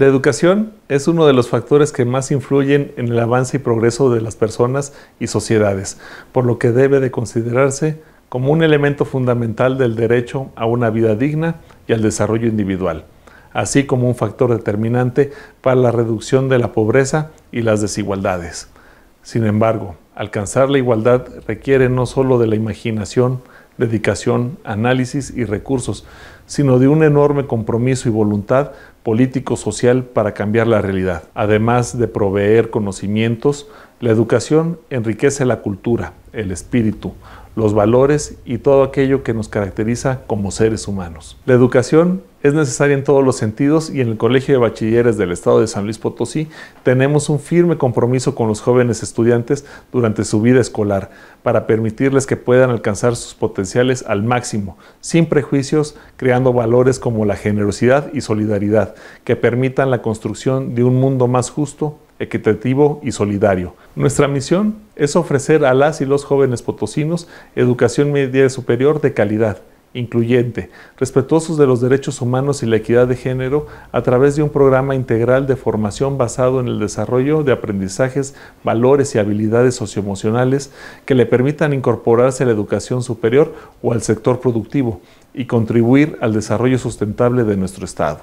La educación es uno de los factores que más influyen en el avance y progreso de las personas y sociedades, por lo que debe de considerarse como un elemento fundamental del derecho a una vida digna y al desarrollo individual, así como un factor determinante para la reducción de la pobreza y las desigualdades. Sin embargo, alcanzar la igualdad requiere no sólo de la imaginación, dedicación, análisis y recursos, sino de un enorme compromiso y voluntad político-social para cambiar la realidad. Además de proveer conocimientos, la educación enriquece la cultura, el espíritu, los valores y todo aquello que nos caracteriza como seres humanos. La educación es necesaria en todos los sentidos y en el Colegio de Bachilleres del Estado de San Luis Potosí tenemos un firme compromiso con los jóvenes estudiantes durante su vida escolar para permitirles que puedan alcanzar sus potenciales al máximo, sin prejuicios, creando valores como la generosidad y solidaridad que permitan la construcción de un mundo más justo, equitativo y solidario. Nuestra misión es ofrecer a las y los jóvenes potosinos educación media superior de calidad, incluyente, respetuosos de los derechos humanos y la equidad de género a través de un programa integral de formación basado en el desarrollo de aprendizajes, valores y habilidades socioemocionales que le permitan incorporarse a la educación superior o al sector productivo y contribuir al desarrollo sustentable de nuestro Estado.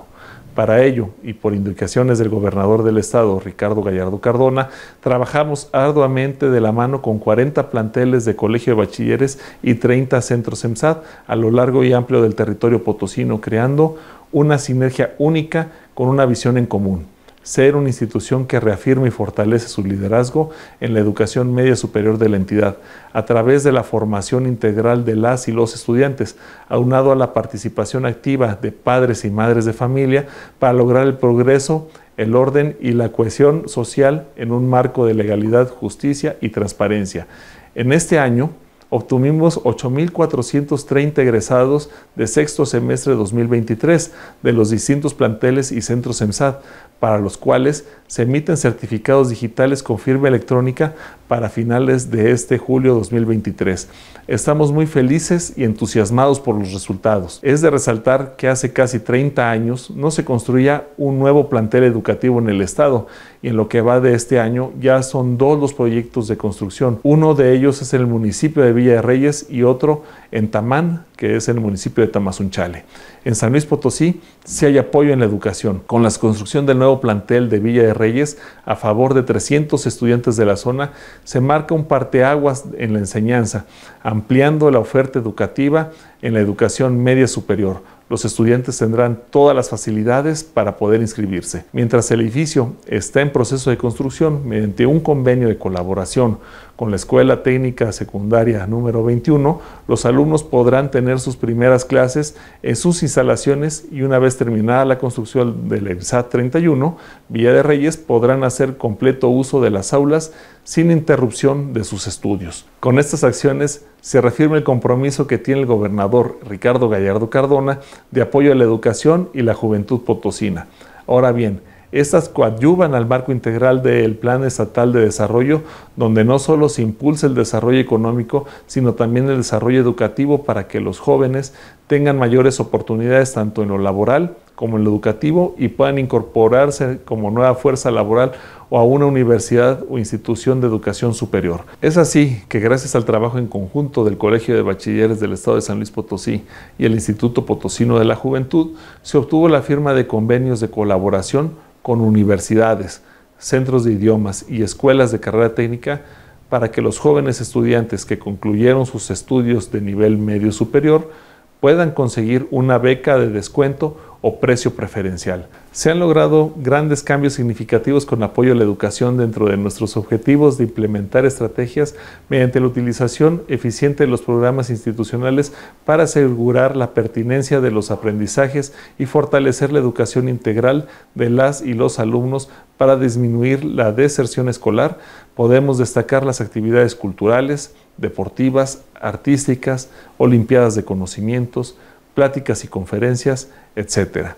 Para ello, y por indicaciones del gobernador del estado, Ricardo Gallardo Cardona, trabajamos arduamente de la mano con 40 planteles de colegio de bachilleres y 30 centros EMSAD a lo largo y amplio del territorio potosino, creando una sinergia única con una visión en común ser una institución que reafirma y fortalece su liderazgo en la educación media superior de la entidad, a través de la formación integral de las y los estudiantes, aunado a la participación activa de padres y madres de familia para lograr el progreso, el orden y la cohesión social en un marco de legalidad, justicia y transparencia. En este año, obtuvimos 8.430 egresados de sexto semestre de 2023 de los distintos planteles y centros EMSAD, para los cuales se emiten certificados digitales con firma electrónica para finales de este julio 2023. Estamos muy felices y entusiasmados por los resultados. Es de resaltar que hace casi 30 años no se construía un nuevo plantel educativo en el Estado y en lo que va de este año ya son dos los proyectos de construcción. Uno de ellos es el municipio de Villa de Reyes y otro en Tamán, que es el municipio de Tamazunchale. En San Luis Potosí se hay apoyo en la educación, con la construcción del nuevo plantel de Villa de Reyes a favor de 300 estudiantes de la zona, se marca un parteaguas en la enseñanza, ampliando la oferta educativa en la educación media superior. Los estudiantes tendrán todas las facilidades para poder inscribirse. Mientras el edificio está en proceso de construcción mediante un convenio de colaboración con la Escuela Técnica Secundaria número 21, los alumnos podrán tener sus primeras clases en sus instalaciones y una vez terminada la construcción del EMSAT 31, Villa de Reyes podrán hacer completo uso de las aulas sin interrupción de sus estudios. Con estas acciones se reafirma el compromiso que tiene el gobernador Ricardo Gallardo Cardona de apoyo a la educación y la juventud potosina. Ahora bien, estas coadyuvan al marco integral del Plan Estatal de Desarrollo, donde no solo se impulsa el desarrollo económico, sino también el desarrollo educativo para que los jóvenes tengan mayores oportunidades tanto en lo laboral como en lo educativo y puedan incorporarse como nueva fuerza laboral o a una universidad o institución de educación superior. Es así que gracias al trabajo en conjunto del Colegio de Bachilleres del Estado de San Luis Potosí y el Instituto Potosino de la Juventud, se obtuvo la firma de convenios de colaboración con universidades, centros de idiomas y escuelas de carrera técnica para que los jóvenes estudiantes que concluyeron sus estudios de nivel medio superior puedan conseguir una beca de descuento precio preferencial. Se han logrado grandes cambios significativos con apoyo a la educación dentro de nuestros objetivos de implementar estrategias mediante la utilización eficiente de los programas institucionales para asegurar la pertinencia de los aprendizajes y fortalecer la educación integral de las y los alumnos para disminuir la deserción escolar. Podemos destacar las actividades culturales, deportivas, artísticas, olimpiadas de conocimientos, pláticas y conferencias, etc.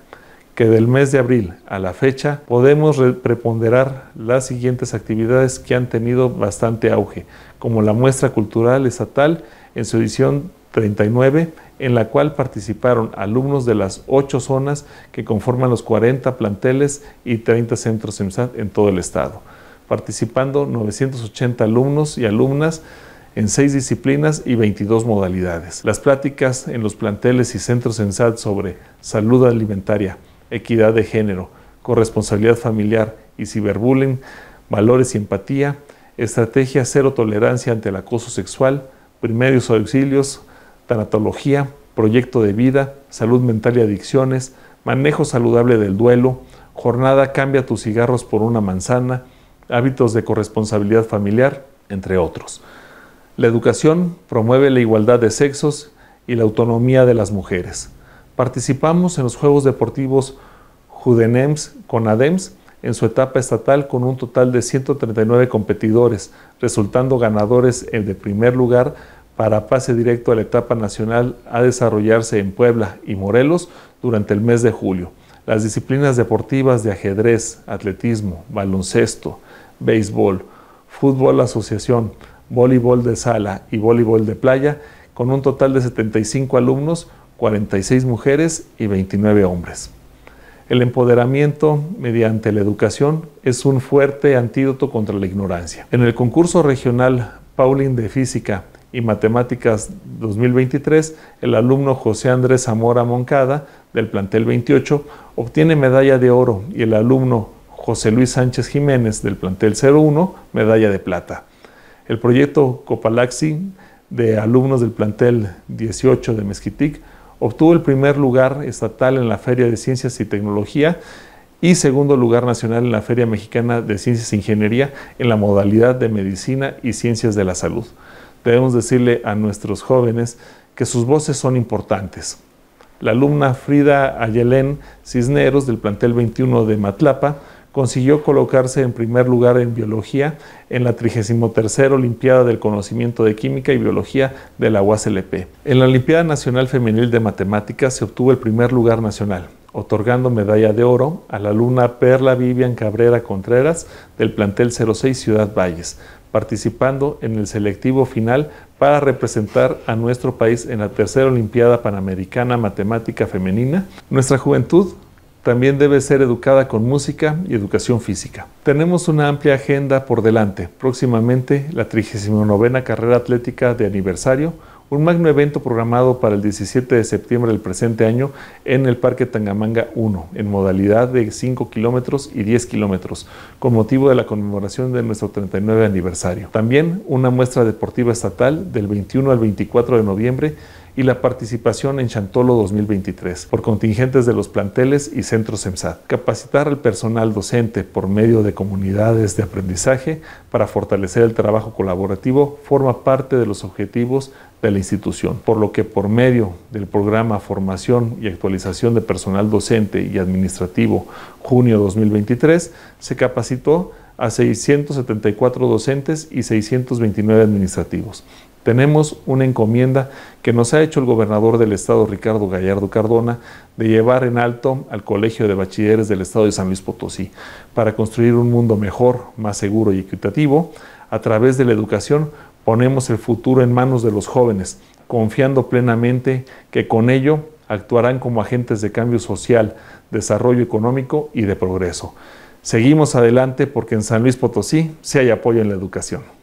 Que del mes de abril a la fecha podemos preponderar las siguientes actividades que han tenido bastante auge, como la muestra cultural estatal en su edición 39, en la cual participaron alumnos de las ocho zonas que conforman los 40 planteles y 30 centros en todo el estado, participando 980 alumnos y alumnas en seis disciplinas y 22 modalidades. Las pláticas en los planteles y centros en SAT sobre salud alimentaria, equidad de género, corresponsabilidad familiar y ciberbullying, valores y empatía, estrategia cero tolerancia ante el acoso sexual, primeros auxilios, tanatología, proyecto de vida, salud mental y adicciones, manejo saludable del duelo, jornada cambia tus cigarros por una manzana, hábitos de corresponsabilidad familiar, entre otros. La educación promueve la igualdad de sexos y la autonomía de las mujeres. Participamos en los Juegos Deportivos Judenems con ADEMS en su etapa estatal con un total de 139 competidores, resultando ganadores el de primer lugar para pase directo a la etapa nacional a desarrollarse en Puebla y Morelos durante el mes de julio. Las disciplinas deportivas de ajedrez, atletismo, baloncesto, béisbol, fútbol asociación, voleibol de sala y voleibol de playa, con un total de 75 alumnos, 46 mujeres y 29 hombres. El empoderamiento mediante la educación es un fuerte antídoto contra la ignorancia. En el concurso regional Pauling de Física y Matemáticas 2023, el alumno José Andrés Zamora Moncada, del plantel 28, obtiene medalla de oro y el alumno José Luis Sánchez Jiménez, del plantel 01, medalla de plata. El proyecto Copalaxi de alumnos del plantel 18 de Mezquitic obtuvo el primer lugar estatal en la Feria de Ciencias y Tecnología y segundo lugar nacional en la Feria Mexicana de Ciencias e Ingeniería en la modalidad de Medicina y Ciencias de la Salud. Debemos decirle a nuestros jóvenes que sus voces son importantes. La alumna Frida Ayelén Cisneros del plantel 21 de Matlapa consiguió colocarse en primer lugar en biología en la 33 Olimpiada del Conocimiento de Química y Biología de la UASLP. En la Olimpiada Nacional Femenil de Matemáticas se obtuvo el primer lugar nacional, otorgando medalla de oro a la luna Perla Vivian Cabrera Contreras del plantel 06 Ciudad Valles, participando en el selectivo final para representar a nuestro país en la tercera Olimpiada Panamericana Matemática Femenina. Nuestra juventud también debe ser educada con música y educación física. Tenemos una amplia agenda por delante. Próximamente la 39 Carrera Atlética de Aniversario, un magno evento programado para el 17 de septiembre del presente año en el Parque Tangamanga 1, en modalidad de 5 kilómetros y 10 kilómetros, con motivo de la conmemoración de nuestro 39 aniversario. También una muestra deportiva estatal del 21 al 24 de noviembre y la participación en Chantolo 2023 por contingentes de los planteles y centros EMSAD. Capacitar al personal docente por medio de comunidades de aprendizaje para fortalecer el trabajo colaborativo forma parte de los objetivos de la institución, por lo que por medio del programa Formación y Actualización de Personal Docente y Administrativo junio 2023 se capacitó a 674 docentes y 629 administrativos, tenemos una encomienda que nos ha hecho el gobernador del estado, Ricardo Gallardo Cardona, de llevar en alto al Colegio de Bachilleres del estado de San Luis Potosí, para construir un mundo mejor, más seguro y equitativo. A través de la educación ponemos el futuro en manos de los jóvenes, confiando plenamente que con ello actuarán como agentes de cambio social, desarrollo económico y de progreso. Seguimos adelante porque en San Luis Potosí se hay apoyo en la educación.